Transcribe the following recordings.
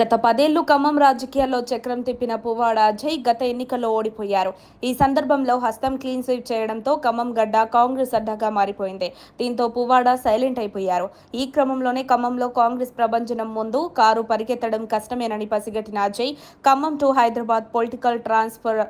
గత పదేళ్లు ఖమ్మం రాజకీయాల్లో చక్రం తిప్పిన పువ్వాడ అజయ్ గత ఎన్నికల్లో ఓడిపోయారు ఈ సందర్భంలో హస్తం క్లీన్ స్వీప్ చేయడంతో ఖమ్మం గడ్డ కాంగ్రెస్ అడ్డగా మారిపోయింది దీంతో పువ్వాడ సైలెంట్ అయిపోయారు ఈ క్రమంలోనే ఖమ్మంలో కాంగ్రెస్ ప్రభంజనం ముందు కారు పరిగెత్తడం కష్టమేనని పసిగట్టిన Ajay Khammam to Hyderabad political transfer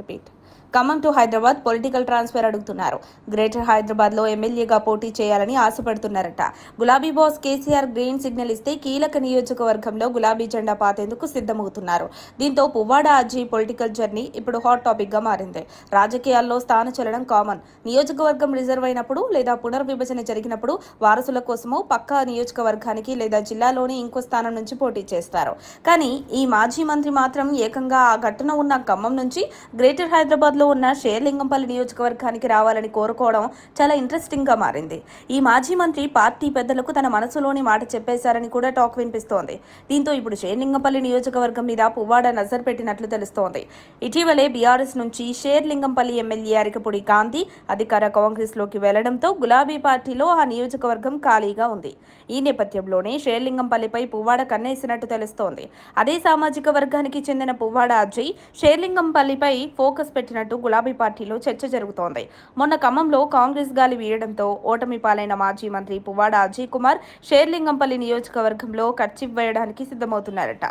repeat Khammam to Hyderabad political transfer అడుగుతున్నారు గ్రేటర్ హైదరాబాద్లో ఎమ్మెల్యేగా పోటీ చేయాలని ఆశపడుతున్నారట గులాబీ బాస్ కేసీఆర్ గ్రీన్ సిగ్నల్ ఇస్తే కీలక నియోజకవర్గంలో గులాబీ జెండా పాతేందుకు సిద్ధమవుతున్నారు దీంతో పువ్వాడ అజీ పొలిటికల్ జర్నీ ఇప్పుడు హాట్ టాపిక్గా మారింది రాజకీయాల్లో చలనం కామన్ నియోజకవర్గం రిజర్వ్ అయినప్పుడు లేదా పునర్విభజన జరిగినప్పుడు వారసుల కోసమో పక్కా నియోజకవర్గానికి లేదా జిల్లాలోని ఇంకో స్థానం నుంచి పోటీ చేస్తారు కానీ ఈ మాజీ మంత్రి మాత్రం ఏకంగా ఆ ఘటన ఉన్న ఖమ్మం నుంచి గ్రేటర్ హైదరాబాద్ లో ఉన్న షేర్లింగంపల్లి నియోజకవర్గానికి రావాలని కోరుకోవడం చాలా ఇంట్రెస్టింగ్ గా మారింది ఈ మాజీ మంత్రి పార్టీ పెద్దలకు తన మనసులోని మాట చెప్పేశారని కూడా టాక్ వినిపిస్తోంది దీంతో ఇప్పుడు షేర్లింగంపల్లి నియోజకవర్గం మీద పువ్వాడ నజర్ పెట్టినట్లు తెలుస్తోంది ఇటీవలే బీఆర్ఎస్ నుంచి షేర్లింగంపల్లి ఎమ్మెల్యే అరికపుడి గాంధీ అధికార కాంగ్రెస్ లోకి వెళ్లడంతో గులాబీ పార్టీలో ఆ నియోజకవర్గం ఖాళీగా ఉంది ఈ నేపథ్యంలోనే షేర్లింగంపల్లిపై పువ్వాడ కన్నేసినట్టు తెలుస్తోంది అదే సామాజిక వర్గానికి చెందిన పువ్వాడ అజయ్ షేర్లింగంపల్లిపై ఫోకస్ పెట్టినట్టు చేస్తున్నట్టు గులాబీ పార్టీలో చర్చ జరుగుతోంది మొన్న ఖమ్మంలో కాంగ్రెస్ గాలి వీయడంతో ఓటమి పాలైన మాజీ మంత్రి పువ్వాడ అజయ్ కుమార్ షేర్లింగంపల్లి నియోజకవర్గంలో ఖర్చిప్ వేయడానికి సిద్ధమవుతున్నారట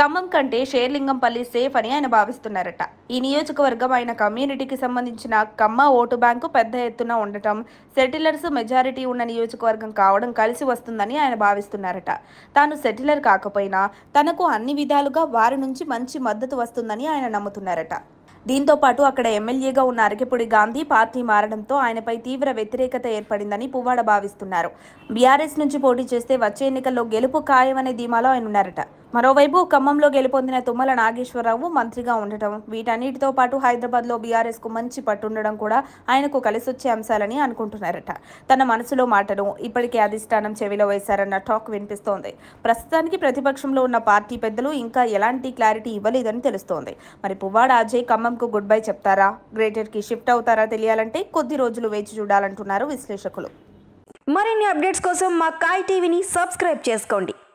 ఖమ్మం కంటే షేర్లింగంపల్లి సేఫ్ అని ఆయన భావిస్తున్నారట ఈ నియోజకవర్గం ఆయన కమ్యూనిటీకి సంబంధించిన కమ్మ ఓటు బ్యాంకు పెద్ద ఎత్తున ఉండటం సెటిలర్స్ మెజారిటీ ఉన్న నియోజకవర్గం కావడం కలిసి వస్తుందని ఆయన భావిస్తున్నారట తాను సెటిలర్ కాకపోయినా తనకు అన్ని విధాలుగా వారి నుంచి మంచి మద్దతు వస్తుందని ఆయన నమ్ముతున్నారట దీంతో పాటు అక్కడ ఎమ్మెల్యేగా ఉన్న అరకెపుడి గాంధీ పార్టీ మారడంతో ఆయనపై తీవ్ర వ్యతిరేకత ఏర్పడిందని పువ్వాడ భావిస్తున్నారు బీఆర్ఎస్ నుంచి పోటీ చేస్తే వచ్చే ఎన్నికల్లో గెలుపు ఖాయమనే ధీమాలో ఆయన ఉన్నారట మరోవైపు ఖమ్మంలో గెలుపొందిన తుమ్మల నాగేశ్వరరావు మంత్రిగా ఉండటం వీటన్నిటితో పాటు హైదరాబాద్లో బీఆర్ఎస్కు మంచి పట్టుండడం కూడా ఆయనకు కలిసొచ్చే అంశాలని అనుకుంటున్నారట తన మనసులో మాటను ఇప్పటికే అధిష్టానం చెవిలో వేశారన్న టాక్ వినిపిస్తోంది ప్రస్తుతానికి ప్రతిపక్షంలో ఉన్న పార్టీ పెద్దలు ఇంకా ఎలాంటి క్లారిటీ ఇవ్వలేదని తెలుస్తోంది మరి పువ్వాడ అజయ్ ఖమ్మంకు గుడ్ బై చెప్తారా గ్రేటర్కి షిఫ్ట్ అవుతారా తెలియాలంటే కొద్ది రోజులు వేచి చూడాలంటున్నారు విశ్లేషకులు మరిన్ని అప్డేట్స్ కోసం మా కాయ్ టీవీని సబ్స్క్రైబ్ చేసుకోండి